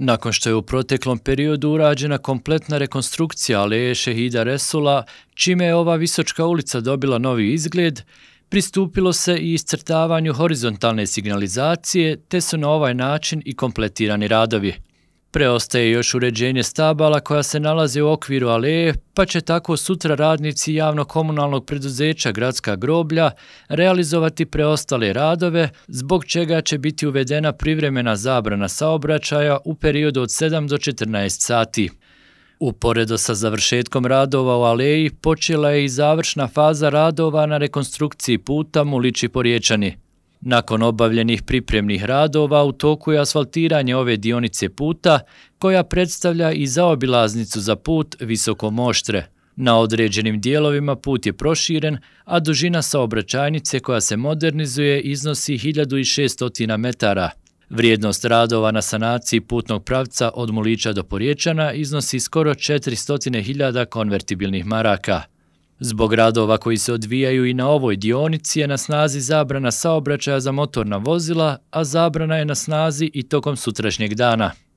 Nakon što je u proteklom periodu urađena kompletna rekonstrukcija aleje Šehida Resula, čime je ova visočka ulica dobila novi izgled, pristupilo se i iscrtavanju horizontalne signalizacije, te su na ovaj način i kompletirani radovi. Preostaje još uređenje stabala koja se nalaze u okviru aleje, pa će tako sutra radnici javno-komunalnog preduzeća Gradska groblja realizovati preostale radove, zbog čega će biti uvedena privremena zabrana saobraćaja u periodu od 7 do 14 sati. Uporedo sa završetkom radova u aleji počela je i završna faza radova na rekonstrukciji puta Mulići-Porječani. Nakon obavljenih pripremnih radova u toku je asfaltiranje ove dionice puta koja predstavlja i zaobilaznicu za put visokomoštre. Na određenim dijelovima put je proširen, a dužina saobraćajnice koja se modernizuje iznosi 1600 metara. Vrijednost radova na sanaciji putnog pravca od Mulića do Porječana iznosi skoro 400.000 konvertibilnih maraka. Zbog radova koji se odvijaju i na ovoj dionici je na snazi zabrana saobraćaja za motorna vozila, a zabrana je na snazi i tokom sutrašnjeg dana.